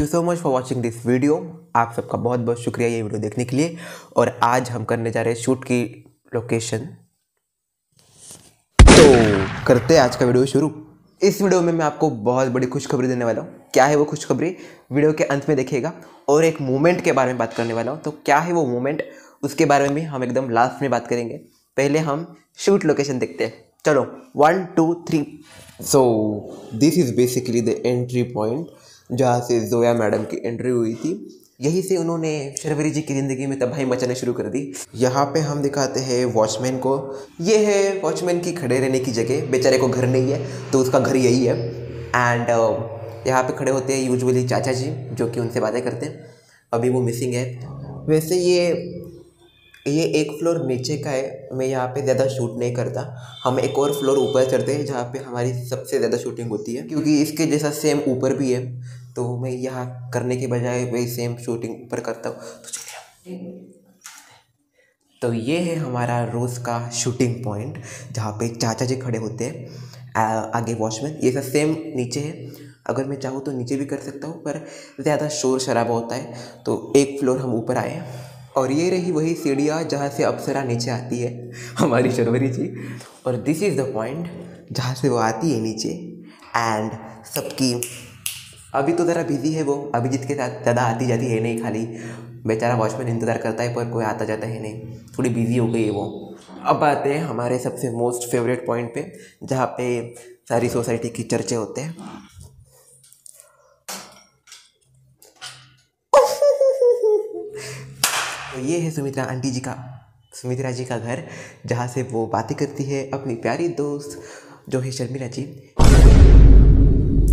You so much for watching this video आप सबका बहुत बहुत शुक्रिया ये वीडियो देखने के लिए और आज हम करने जा रहे हैं शूट की लोकेशन तो करते हैं आज का वीडियो शुरू इस वीडियो में मैं आपको बहुत बड़ी खुशखबरी देने वाला हूँ क्या है वो खुशखबरी वीडियो के अंत में देखिएगा और एक मूवमेंट के बारे में बात करने वाला हूँ तो क्या है वो मूवमेंट उसके बारे में हम एकदम लास्ट में बात करेंगे पहले हम शूट लोकेशन देखते हैं चलो one two three so this is basically the entry point जहाँ से जोया मैडम की एंट्री हुई थी यहीं से उन्होंने शर्वरी जी की ज़िंदगी में तबाही मचाना शुरू कर दी यहाँ पे हम दिखाते हैं वॉचमैन को ये है वॉचमैन की खड़े रहने की जगह बेचारे को घर नहीं है तो उसका घर यही है एंड uh, यहाँ पे खड़े होते हैं यूजुअली चाचा जी जो कि उनसे बातें करते हैं अभी वो मिसिंग है वैसे ये ये एक फ्लोर नीचे का है मैं यहाँ पे ज़्यादा शूट नहीं करता हम एक और फ्लोर ऊपर चढ़ते हैं जहाँ पे हमारी सबसे ज़्यादा शूटिंग होती है क्योंकि इसके जैसा सेम ऊपर भी है तो मैं यहाँ करने के बजाय वही सेम शूटिंग ऊपर करता हूँ तो चलिए तो ये है हमारा रोज़ का शूटिंग पॉइंट जहाँ पे चाचा जी खड़े होते हैं आगे वॉचमैन ये सब सेम नीचे है अगर मैं चाहूँ तो नीचे भी कर सकता हूँ पर ज़्यादा शोर शराबा होता है तो एक फ्लोर हम ऊपर आए और ये रही वही सीढ़िया जहाँ से अप्सरा नीचे आती है हमारी शर्वरी जी और दिस इज़ द पॉइंट जहाँ से वो आती है नीचे एंड सबकी अभी तो ज़रा बिज़ी है वो अभी के साथ ज़्यादा आती जाती है नहीं खाली बेचारा वॉचमैन इंतज़ार करता है पर कोई आता जाता है नहीं थोड़ी बिज़ी हो गई है वो अब आते हैं हमारे सबसे मोस्ट फेवरेट पॉइंट पे जहाँ पे सारी सोसाइटी की चर्चे होते हैं तो ये है सुमित्रा आंटी जी का सुमित्रा जी का घर जहाँ से वो बातें करती है अपनी प्यारी दोस्त जो है शर्मिला जी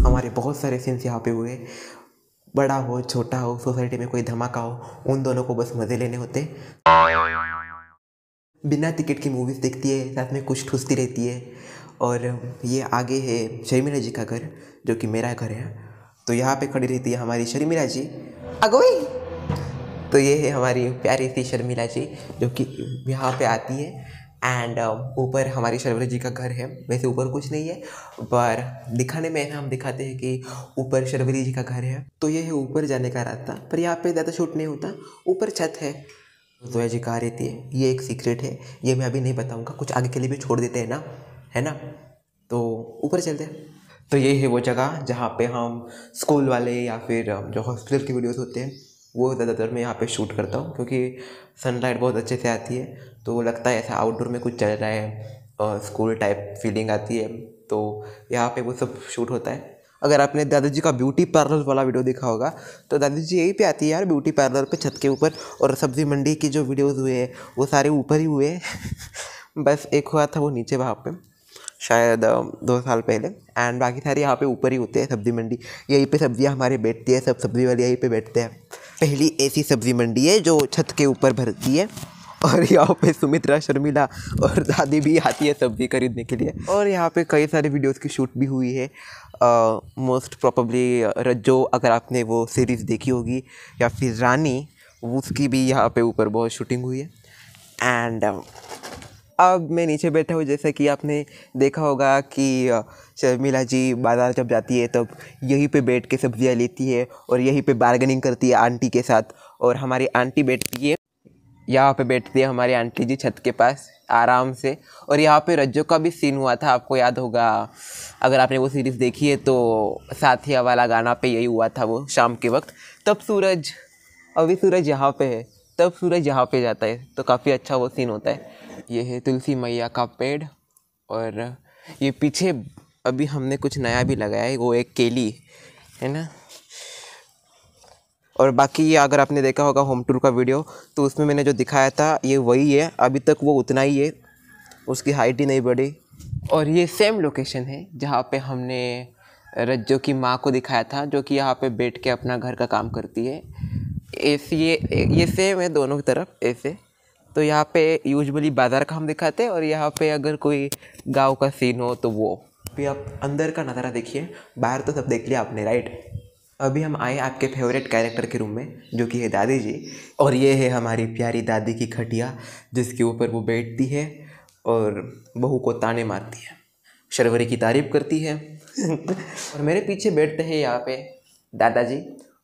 हमारे बहुत सारे सीन्स यहाँ पे हुए बड़ा हो छोटा हो सोसाइटी में कोई धमाका हो उन दोनों को बस मज़े लेने होते बिना टिकट की मूवीज़ देखती है साथ में कुछ ठूसती रहती है और ये आगे है शर्मिला जी का घर जो कि मेरा घर है तो यहाँ पे खड़ी रहती है हमारी शर्मिला जी अगोई तो ये है हमारी प्यारी सी शर्मिला जी जो कि यहाँ पे आती है एंड uh, ऊपर हमारी शर्वर जी का घर है वैसे ऊपर कुछ नहीं है पर दिखाने में हम दिखाते हैं कि ऊपर शर्वरी जी का घर है तो ये है ऊपर जाने का रास्ता पर यहाँ पे ज़्यादा शूट नहीं होता ऊपर छत है जोया जी कहा रहती है ये एक सीक्रेट है ये मैं अभी नहीं बताऊँगा कुछ आगे के लिए भी छोड़ देते हैं ना है ना तो ऊपर चलते हैं तो ये है वो जगह जहाँ पे हम स्कूल वाले या फिर जो हॉस्पिटल के वीडियोस होते हैं वो ज़्यादातर मैं यहाँ पे शूट करता हूँ क्योंकि सनलाइट बहुत अच्छे से आती है तो वो लगता है ऐसा आउटडोर में कुछ चल रहा है और स्कूल टाइप फीलिंग आती है तो यहाँ पे वो सब शूट होता है अगर आपने दादाजी जी का ब्यूटी पार्लर वाला वीडियो देखा होगा तो दादाजी जी यहीं पे आती है यार ब्यूटी पार्लर पे छत के ऊपर और सब्ज़ी मंडी के जो वीडियोस हुए हैं वो सारे ऊपर ही हुए हैं बस एक हुआ था वो नीचे वहाँ पे शायद दो साल पहले एंड बाकी सारे यहाँ पे ऊपर ही होते हैं सब्ज़ी मंडी यहीं पे सब्ज़ियाँ हमारे बैठती है सब सब्ज़ी वाले यहीं पे बैठते हैं पहली ऐसी सब्ज़ी मंडी है जो छत के ऊपर भरती है और यहाँ पे सुमित्रा शर्मिला और दादी भी आती है सब्ज़ी खरीदने के लिए और यहाँ पे कई सारे वीडियोस की शूट भी हुई है मोस्ट प्रोबली रज्जो अगर आपने वो सीरीज़ देखी होगी या फिर रानी उसकी भी यहाँ पे ऊपर बहुत शूटिंग हुई है एंड अब मैं नीचे बैठा हूँ जैसे कि आपने देखा होगा कि शर्मिला जी बाज़ार जब जाती है तब यहीं पे बैठ के सब्ज़ियाँ लेती है और यहीं पे बार्गेनिंग करती है आंटी के साथ और हमारी आंटी बैठती है यहाँ पे बैठती है हमारी आंटी जी छत के पास आराम से और यहाँ पे रज्जो का भी सीन हुआ था आपको याद होगा अगर आपने वो सीरीज़ देखी है तो साथिया वाला गाना पे यही हुआ था वो शाम के वक्त तब सूरज अभी सूरज यहाँ पे है तब सूरज यहाँ पे जाता है तो काफ़ी अच्छा वो सीन होता है ये है तुलसी मैया का पेड़ और ये पीछे अभी हमने कुछ नया भी लगाया है वो एक केली है ना और बाकी ये अगर आपने देखा होगा होम टूर का वीडियो तो उसमें मैंने जो दिखाया था ये वही है अभी तक वो उतना ही है उसकी हाइट ही नहीं बढ़ी और ये सेम लोकेशन है जहाँ पे हमने रज्जो की माँ को दिखाया था जो कि यहाँ पे बैठ के अपना घर का काम करती है एफ ए ये सेम है दोनों की तरफ ऐसे तो यहाँ पे यूजली बाज़ार का हम दिखाते हैं और यहाँ पे अगर कोई गांव का सीन हो तो वो फिर आप अंदर का नज़ारा देखिए बाहर तो सब देख लिया आपने राइट अभी हम आए आपके फेवरेट कैरेक्टर के रूम में जो कि है दादी जी और ये है हमारी प्यारी दादी की खटिया जिसके ऊपर वो बैठती है और बहू को ताने मारती है शर्वरी की तारीफ करती है और मेरे पीछे बैठते हैं यहाँ पे दादाजी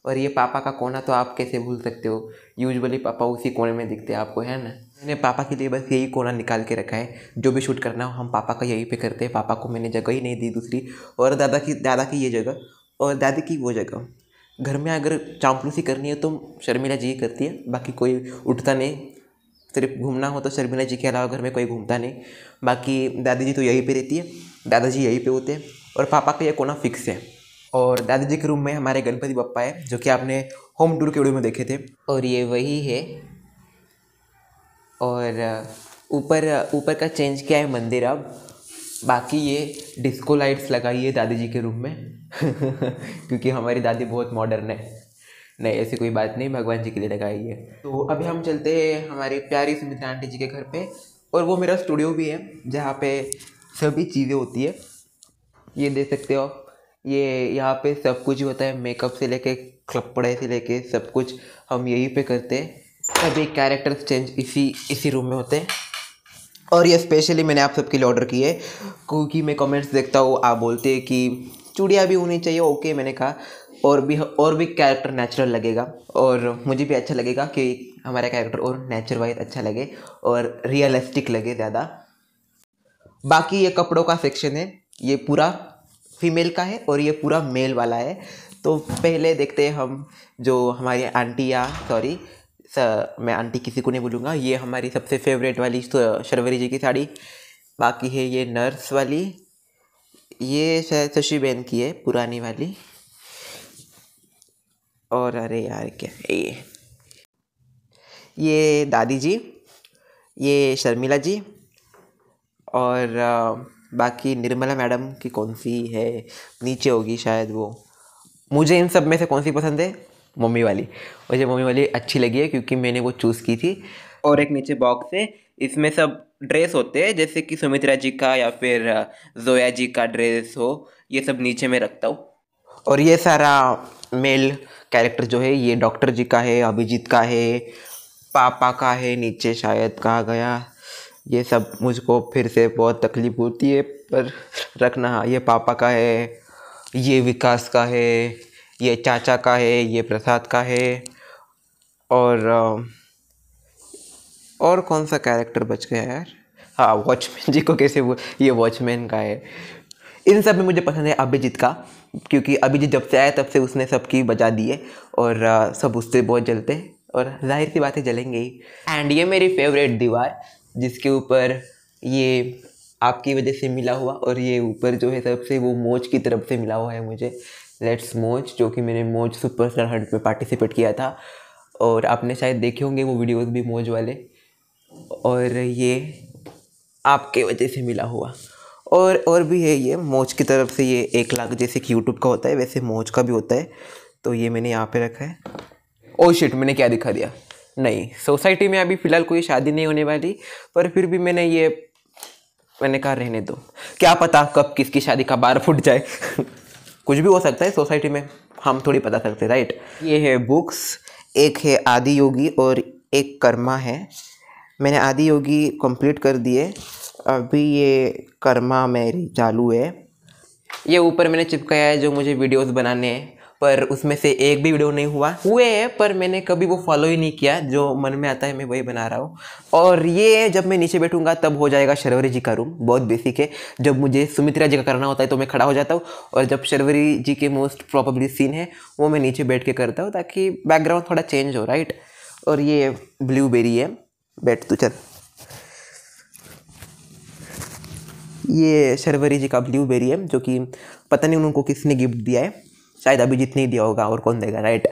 और ये पापा का कोना तो आप कैसे भूल सकते हो यूजुअली पापा उसी कोने में दिखते हैं आपको है ना मैंने पापा के लिए बस यही कोना निकाल के रखा है जो भी शूट करना हो हम पापा का यहीं पे करते हैं पापा को मैंने जगह ही नहीं दी दूसरी और दादा की दादा की ये जगह और दादी की वो जगह घर में अगर चापलूसी करनी है तो शर्मिला जी ही करती है बाकी कोई उठता नहीं सिर्फ घूमना हो तो शर्मिला जी के अलावा घर में कोई घूमता नहीं बाकी दादी जी तो यहीं पर रहती है दादाजी यहीं पर होते हैं और पापा का यह कोना फिक्स है और दादी जी के रूम में हमारे गणपति बप्पा है जो कि आपने होम टूर के वीडियो में देखे थे और ये वही है और ऊपर ऊपर का चेंज किया है मंदिर अब बाकी ये डिस्को लाइट्स लगाई है दादी जी के रूम में क्योंकि हमारी दादी बहुत मॉडर्न है नहीं ऐसी कोई बात नहीं भगवान जी के लिए लगाई है तो अभी हम चलते हैं हमारे प्यारी सुमित्रा आंटी जी के घर पे और वो मेरा स्टूडियो भी है जहाँ पे सभी चीज़ें होती है ये देख सकते हो आप ये यहाँ पे सब कुछ होता है मेकअप से लेके कपड़े से लेके सब कुछ हम यहीं पे करते हैं सभी कैरेक्टर्स चेंज इसी इसी रूम में होते हैं और ये स्पेशली मैंने आप सबके लिए ऑर्डर किए क्योंकि मैं कमेंट्स देखता हूँ आप बोलते हैं कि चूड़िया भी होनी चाहिए ओके मैंने कहा और भी और भी कैरेक्टर नेचुरल लगेगा और मुझे भी अच्छा लगेगा कि हमारा कैरेक्टर और नेचर वाइज अच्छा लगे और रियलिस्टिक लगे ज़्यादा बाकी ये कपड़ों का सेक्शन है ये पूरा फीमेल का है और ये पूरा मेल वाला है तो पहले देखते हैं हम जो हमारी आंटी या सॉरी मैं आंटी किसी को नहीं बोलूँगा ये हमारी सबसे फेवरेट वाली uh, शर्वरी जी की साड़ी बाकी है ये नर्स वाली ये शायद शशि बहन की है पुरानी वाली और अरे यार क्या है ये ये दादी जी ये शर्मिला जी और uh, बाकी निर्मला मैडम की कौन सी है नीचे होगी शायद वो मुझे इन सब में से कौन सी पसंद है मम्मी वाली मुझे मम्मी वाली अच्छी लगी है क्योंकि मैंने वो चूज़ की थी और एक नीचे बॉक्स है इसमें सब ड्रेस होते हैं जैसे कि सुमित्रा जी का या फिर जोया जी का ड्रेस हो ये सब नीचे में रखता हूँ और ये सारा मेल कैरेक्टर जो है ये डॉक्टर जी का है अभिजीत का है पापा का है नीचे शायद कहा गया ये सब मुझको फिर से बहुत तकलीफ़ होती है पर रखना ये पापा का है ये विकास का है ये चाचा का है ये प्रसाद का है और और कौन सा कैरेक्टर बच गया यार हाँ वॉचमैन जी को कैसे वो ये वॉचमैन का है इन सब में मुझे पसंद है अभिजीत का क्योंकि अभिजीत जब से आया तब से उसने सबकी बजा दी है और सब उससे बहुत जलते हैं और जाहिर सी बातें जलेंगे ही एंड ये मेरी फेवरेट दीवार जिसके ऊपर ये आपकी वजह से मिला हुआ और ये ऊपर जो है सबसे वो मोज की तरफ से मिला हुआ है मुझे लेट्स मोज जो कि मैंने मोज सुपर स्टार हंट में पार्टिसिपेट किया था और आपने शायद देखे होंगे वो वीडियोस भी मोज वाले और ये आपके वजह से मिला हुआ और और भी है ये मोज की तरफ से ये एक लाख जैसे कि यूट्यूब का होता है वैसे मोज का भी होता है तो ये मैंने यहाँ पे रखा है ओ oh शिट मैंने क्या दिखा दिया नहीं सोसाइटी में अभी फ़िलहाल कोई शादी नहीं होने वाली पर फिर भी मैंने ये मैंने कहा रहने दो क्या पता कब किसकी शादी का बार फूट जाए कुछ भी हो सकता है सोसाइटी में हम थोड़ी बता सकते राइट ये है बुक्स एक है आदि योगी और एक कर्मा है मैंने आदि योगी कंप्लीट कर दिए अभी ये कर्मा मेरी चालू है ये ऊपर मैंने चिपकाया है जो मुझे वीडियोस बनाने हैं पर उसमें से एक भी वीडियो नहीं हुआ हुए है पर मैंने कभी वो फॉलो ही नहीं किया जो मन में आता है मैं वही बना रहा हूँ और ये जब मैं नीचे बैठूंगा तब हो जाएगा शर्वरी जी का रूम बहुत बेसिक है जब मुझे सुमित्रा जी का करना होता है तो मैं खड़ा हो जाता हूँ और जब शर्वरी जी के मोस्ट प्रॉबली सीन है वो मैं नीचे बैठ के करता हूँ ताकि बैकग्राउंड थोड़ा चेंज हो राइट और ये ब्लू है बैठ तू चल ये शर्वरी जी का ब्लू है जो कि पता नहीं उनको किसने गिफ्ट दिया है शायद अभिजीत नहीं दिया होगा और कौन देगा राइट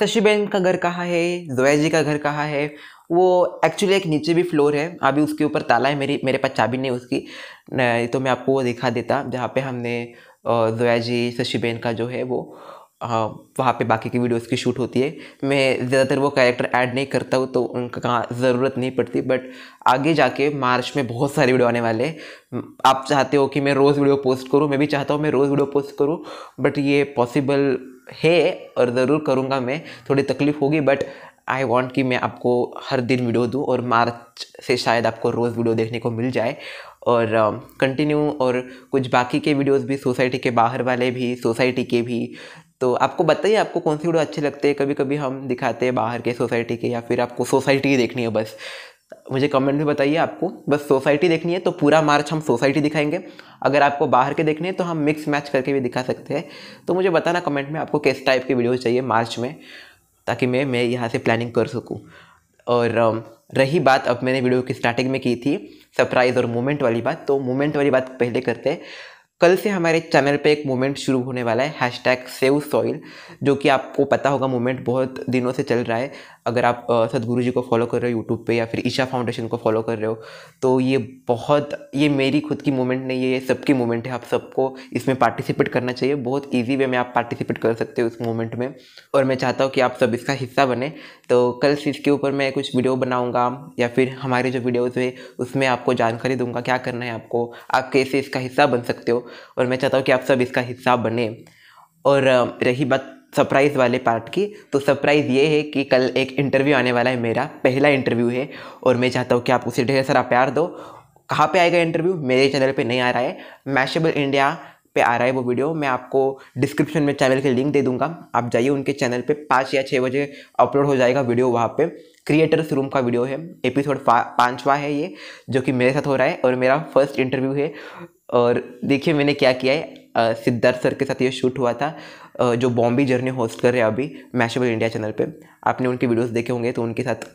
शशि बहन का घर कहाँ है जोया जी का घर कहाँ है वो एक्चुअली एक नीचे भी फ्लोर है अभी उसके ऊपर ताला है मेरी मेरे पास चाबी नहीं उसकी तो मैं आपको वो दिखा देता जहाँ पे हमने जोया जी शशि बहन का जो है वो हाँ, वहाँ पे बाकी की वीडियोस की शूट होती है मैं ज़्यादातर वो कैरेक्टर ऐड नहीं करता हूँ तो उनका कहाँ ज़रूरत नहीं पड़ती बट आगे जाके मार्च में बहुत सारे वीडियो आने वाले हैं आप चाहते हो कि मैं रोज़ वीडियो पोस्ट करूँ मैं भी चाहता हूँ मैं रोज़ वीडियो पोस्ट करूँ बट ये पॉसिबल है और ज़रूर करूँगा मैं थोड़ी तकलीफ होगी बट आई वॉन्ट कि मैं आपको हर दिन वीडियो दूँ और मार्च से शायद आपको रोज़ वीडियो देखने को मिल जाए और कंटिन्यू uh, और कुछ बाकी के वीडियोस भी सोसाइटी के बाहर वाले भी सोसाइटी के भी तो आपको बताइए आपको कौन सी वीडियो अच्छे लगते हैं कभी कभी हम दिखाते हैं बाहर के सोसाइटी के या फिर आपको सोसाइटी ही देखनी है बस मुझे कमेंट में बताइए आपको बस सोसाइटी देखनी है तो पूरा मार्च हम सोसाइटी दिखाएंगे अगर आपको बाहर के देखने हैं तो हम मिक्स मैच करके भी दिखा सकते हैं तो मुझे बताना कमेंट में आपको किस टाइप की वीडियो चाहिए मार्च में ताकि मैं मैं यहाँ से प्लानिंग कर सकूँ और रही बात अब मैंने वीडियो की स्टार्टिंग में की थी सरप्राइज़ और मूवमेंट वाली बात तो मूवमेंट वाली बात पहले करते हैं कल से हमारे चैनल पे एक मूवमेंट शुरू होने वाला है हैश टैग सेव सॉइल जो कि आपको पता होगा मूवमेंट बहुत दिनों से चल रहा है अगर आप सदगुरु जी को फॉलो कर रहे हो यूट्यूब पे या फिर ईशा फाउंडेशन को फॉलो कर रहे हो तो ये बहुत ये मेरी खुद की मूवमेंट नहीं है ये सबकी मूवमेंट है आप सबको इसमें पार्टिसिपेट करना चाहिए बहुत ईजी वे में आप पार्टिसिपेट कर सकते हो उस मूवमेंट में और मैं चाहता हूँ कि आप सब इसका हिस्सा बने तो कल से इसके ऊपर मैं कुछ वीडियो बनाऊँगा या फिर हमारे जो वीडियोज़ है उसमें आपको जानकारी दूंगा क्या करना है आपको आप कैसे इसका हिस्सा बन सकते हो और मैं चाहता हूँ कि आप सब इसका हिस्सा बने और रही बात सरप्राइज़ वाले पार्ट की तो सरप्राइज़ ये है कि कल एक इंटरव्यू आने वाला है मेरा पहला इंटरव्यू है और मैं चाहता हूँ कि आप उसे ढेर सारा प्यार दो कहाँ पे आएगा इंटरव्यू मेरे चैनल पे नहीं आ रहा है मैशेबल इंडिया पे आ रहा है वो वीडियो मैं आपको डिस्क्रिप्शन में चैनल के लिंक दे दूंगा आप जाइए उनके चैनल पे पाँच या छः बजे अपलोड हो जाएगा वीडियो वहाँ पे क्रिएटर्स रूम का वीडियो है एपिसोड पाँचवा है ये जो कि मेरे साथ हो रहा है और मेरा फर्स्ट इंटरव्यू है और देखिए मैंने क्या किया है सिद्धार्थ सर के साथ ये शूट हुआ था जो बॉम्बे जर्नी होस्ट कर रहे हैं अभी मैशेबल इंडिया चैनल पे आपने उनके वीडियोस देखे होंगे तो उनके साथ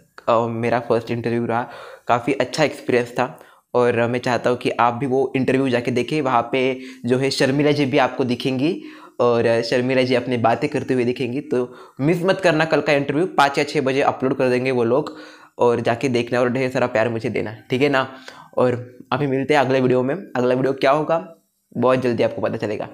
मेरा फर्स्ट इंटरव्यू रहा काफ़ी अच्छा एक्सपीरियंस था और मैं चाहता हूँ कि आप भी वो इंटरव्यू जाके देखें वहाँ पे जो है शर्मिला जी भी आपको दिखेंगी और शर्मिला जी अपनी बातें करते हुए दिखेंगी तो मिस मत करना कल का इंटरव्यू पाँच या छः बजे अपलोड कर देंगे वो लोग और जाके देखना और ढेर सारा प्यार मुझे देना ठीक है ना और अभी मिलते हैं अगले वीडियो में अगला वीडियो क्या होगा बहुत जल्दी आपको पता चलेगा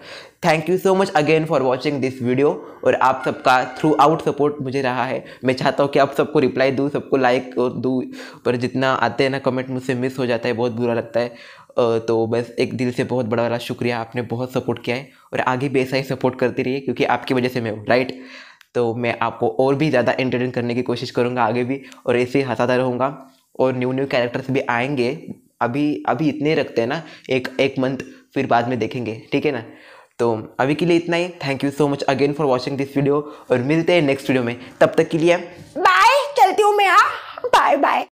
thank you so much again for watching this video और आप सबका थ्रू आउट सपोर्ट मुझे रहा है मैं चाहता हूँ कि आप सबको रिप्लाई दूँ सबको लाइक दूँ पर जितना आते हैं ना कमेंट मुझसे मिस हो जाता है बहुत बुरा लगता है तो बस एक दिल से बहुत बड़ा वाला शुक्रिया आपने बहुत सपोर्ट किया है और आगे भी ऐसा ही सपोर्ट करती रहिए क्योंकि आपकी वजह से मैं हूँ राइट तो मैं आपको और भी ज़्यादा एंटरटेन करने की कोशिश करूँगा आगे भी और ऐसे ही हंसाता रहूँगा और न्यू न्यू कैरेक्टर्स भी आएंगे अभी अभी इतने रखते हैं ना एक एक मंथ फिर बाद में देखेंगे ठीक है ना तो अभी के लिए इतना ही thank you so much again for watching this video और मिलते हैं नेक्स्ट वीडियो में तब तक के लिए बाय चलती हूँ मैं बाय हाँ। बाय